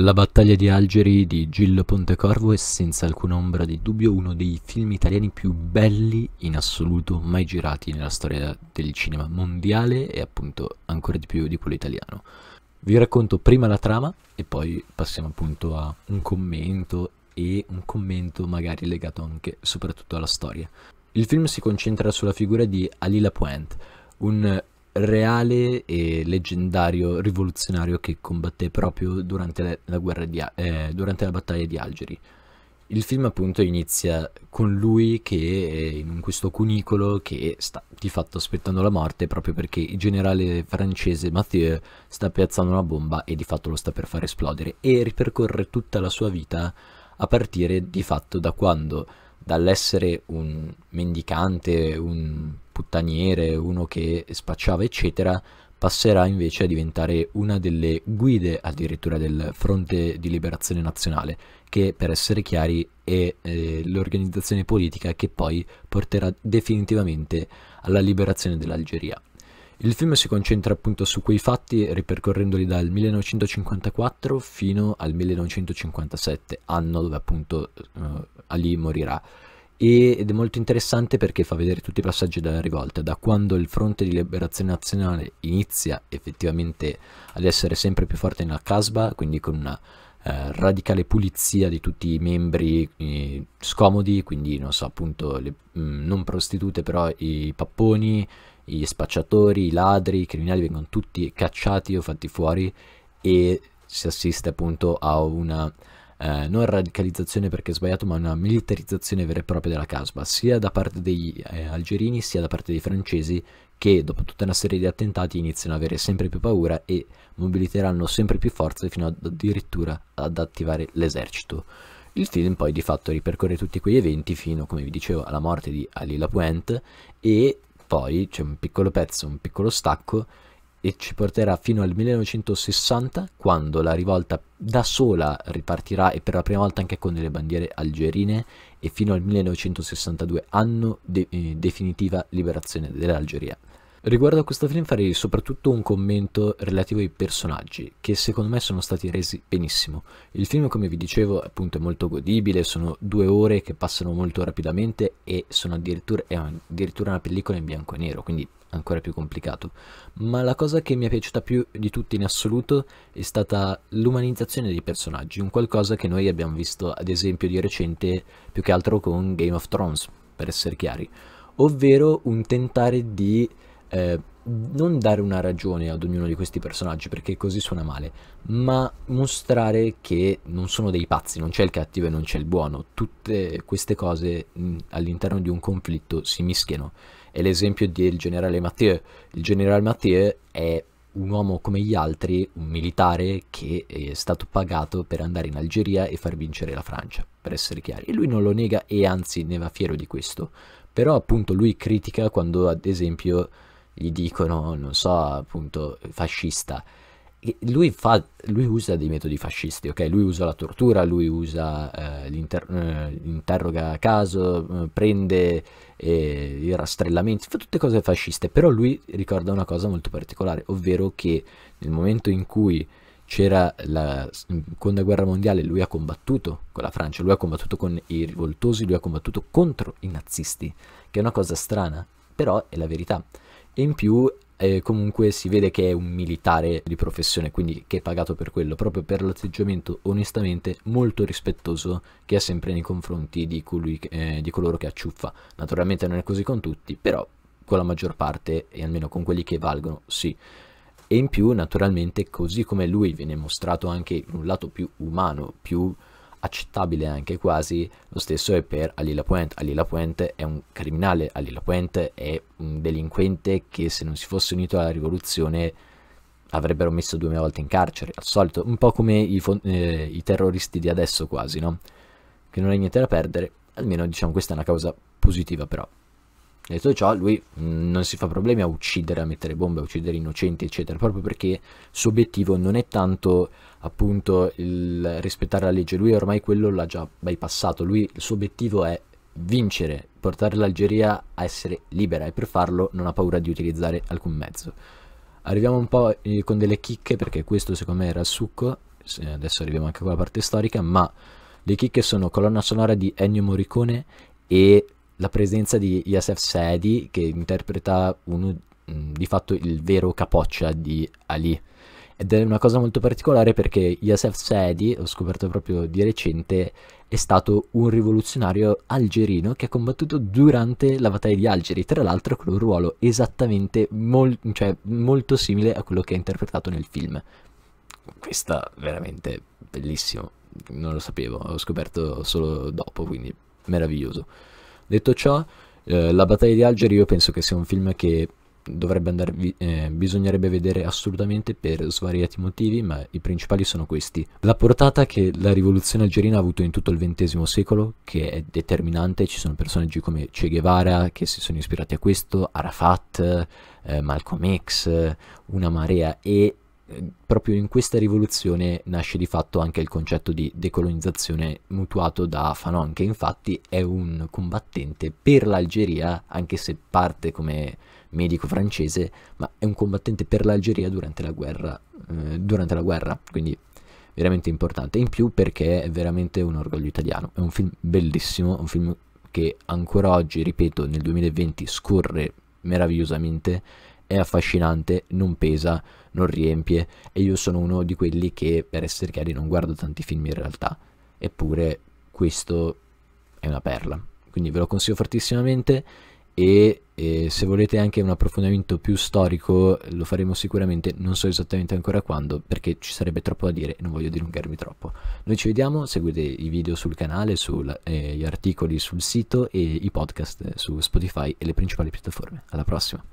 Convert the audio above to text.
La battaglia di Algeri di Gillo Pontecorvo è senza alcuna ombra di dubbio uno dei film italiani più belli in assoluto mai girati nella storia del cinema mondiale e appunto ancora di più di quello italiano. Vi racconto prima la trama e poi passiamo appunto a un commento e un commento magari legato anche soprattutto alla storia. Il film si concentra sulla figura di Alila Lapointe, un reale e leggendario rivoluzionario che combatté proprio durante la, guerra di, eh, durante la battaglia di Algeri. Il film appunto inizia con lui che è in questo cunicolo che sta di fatto aspettando la morte proprio perché il generale francese Mathieu sta piazzando una bomba e di fatto lo sta per far esplodere e ripercorre tutta la sua vita a partire di fatto da quando dall'essere un mendicante, un puttaniere, uno che spacciava eccetera, passerà invece a diventare una delle guide addirittura del Fronte di Liberazione Nazionale, che per essere chiari è eh, l'organizzazione politica che poi porterà definitivamente alla liberazione dell'Algeria. Il film si concentra appunto su quei fatti ripercorrendoli dal 1954 fino al 1957, anno dove appunto eh, Ali morirà ed è molto interessante perché fa vedere tutti i passaggi della rivolta, da quando il fronte di liberazione nazionale inizia effettivamente ad essere sempre più forte nella Casbah, quindi con una eh, radicale pulizia di tutti i membri eh, scomodi, quindi non so appunto le, mh, mm, non prostitute però i papponi, gli spacciatori, i ladri, i criminali vengono tutti cacciati o fatti fuori e si assiste appunto a una eh, non radicalizzazione perché è sbagliato, ma una militarizzazione vera e propria della Casbah, sia da parte degli eh, algerini sia da parte dei francesi, che dopo tutta una serie di attentati iniziano ad avere sempre più paura e mobiliteranno sempre più forze fino ad addirittura ad attivare l'esercito. Il film poi di fatto ripercorre tutti quegli eventi fino, come vi dicevo, alla morte di Ali Lapuente e poi c'è un piccolo pezzo, un piccolo stacco e ci porterà fino al 1960 quando la rivolta da sola ripartirà e per la prima volta anche con delle bandiere algerine e fino al 1962 anno de eh, definitiva liberazione dell'Algeria. Riguardo a questo film farei soprattutto un commento relativo ai personaggi, che secondo me sono stati resi benissimo. Il film, come vi dicevo, appunto è molto godibile, sono due ore che passano molto rapidamente e sono addirittura, è addirittura una pellicola in bianco e nero, quindi ancora più complicato. Ma la cosa che mi è piaciuta più di tutti in assoluto è stata l'umanizzazione dei personaggi, un qualcosa che noi abbiamo visto ad esempio di recente più che altro con Game of Thrones, per essere chiari, ovvero un tentare di eh, non dare una ragione ad ognuno di questi personaggi perché così suona male, ma mostrare che non sono dei pazzi, non c'è il cattivo e non c'è il buono, tutte queste cose mm, all'interno di un conflitto si mischiano. È l'esempio del generale Mathieu. Il generale Mathieu è un uomo come gli altri, un militare che è stato pagato per andare in Algeria e far vincere la Francia, per essere chiari. E lui non lo nega e anzi ne va fiero di questo. Però appunto lui critica quando ad esempio gli dicono, non so, appunto, fascista. Lui, fa, lui, usa dei metodi fascisti, ok? Lui usa la tortura, lui usa eh, l'inter- eh, l'interroga a caso, eh, prende eh, i rastrellamenti, fa tutte cose fasciste, però lui ricorda una cosa molto particolare, ovvero che nel momento in cui c'era la seconda guerra mondiale, lui ha combattuto con la Francia, lui ha combattuto con i rivoltosi, lui ha combattuto contro i nazisti, che è una cosa strana, però è la verità e in più eh, comunque si vede che è un militare di professione, quindi che è pagato per quello, proprio per l'atteggiamento onestamente molto rispettoso che ha sempre nei confronti di, colui, eh, di coloro che acciuffa. Naturalmente non è così con tutti, però con la maggior parte, e almeno con quelli che valgono, sì. E in più, naturalmente, così come lui viene mostrato anche un lato più umano, più accettabile anche quasi, lo stesso è per Alila Puente. Alila Puente è un criminale, Alila Puente è un delinquente che se non si fosse unito alla rivoluzione avrebbero messo duemila volte in carcere, al solito, un po' come i, eh, i terroristi di adesso quasi, no? Che non hai niente da perdere, almeno diciamo questa è una causa positiva però. Detto ciò, lui mh, mm, non si fa problemi a uccidere, a mettere bombe, a uccidere innocenti, eccetera, proprio perché il suo obiettivo non è tanto appunto il rispettare la legge, lui ormai quello l'ha già bypassato, lui il suo obiettivo è vincere, portare l'Algeria a essere libera e per farlo non ha paura di utilizzare alcun mezzo. Arriviamo un po' eh, con delle chicche perché questo secondo me era il succo, adesso arriviamo anche con la parte storica, ma le chicche sono colonna sonora di Ennio Morricone e la presenza di Yasef Sedi che interpreta uno, mm, di fatto il vero capoccia di Ali. Ed è una cosa molto particolare perché Yasef Sedi, ho scoperto proprio di recente, è stato un rivoluzionario algerino che ha combattuto durante la battaglia di Algeri, tra l'altro con un ruolo esattamente mol- cioè, molto simile a quello che ha interpretato nel film. Questa veramente bellissimo, non lo sapevo, l'ho scoperto solo dopo, quindi meraviglioso. Detto ciò, eh, La battaglia di Algeri io penso che sia un film che dovrebbe andare, eh, bisognerebbe vedere assolutamente per svariati motivi, ma i principali sono questi. La portata che la rivoluzione algerina ha avuto in tutto il XX secolo, che è determinante, ci sono personaggi come Che Guevara che si sono ispirati a questo, Arafat, eh, Malcolm X, una marea e eh, proprio in questa rivoluzione nasce di fatto anche il concetto di decolonizzazione mutuato da Fanon, che infatti è un combattente per l'Algeria, anche se parte come medico francese, ma è un combattente per l'Algeria durante la guerra, eh, durante la guerra quindi veramente importante. In più perché è veramente un orgoglio italiano, è un film bellissimo, un film che ancora oggi, ripeto, nel 2020 scorre meravigliosamente è affascinante, non pesa, non riempie e io sono uno di quelli che per essere chiari non guardo tanti film in realtà, eppure questo è una perla, quindi ve lo consiglio fortissimamente e, e se volete anche un approfondimento più storico lo faremo sicuramente, non so esattamente ancora quando perché ci sarebbe troppo da dire e non voglio dilungarmi troppo. Noi ci vediamo, seguite i video sul canale, sul, eh, gli articoli sul sito e i podcast eh, su Spotify e le principali piattaforme. Alla prossima!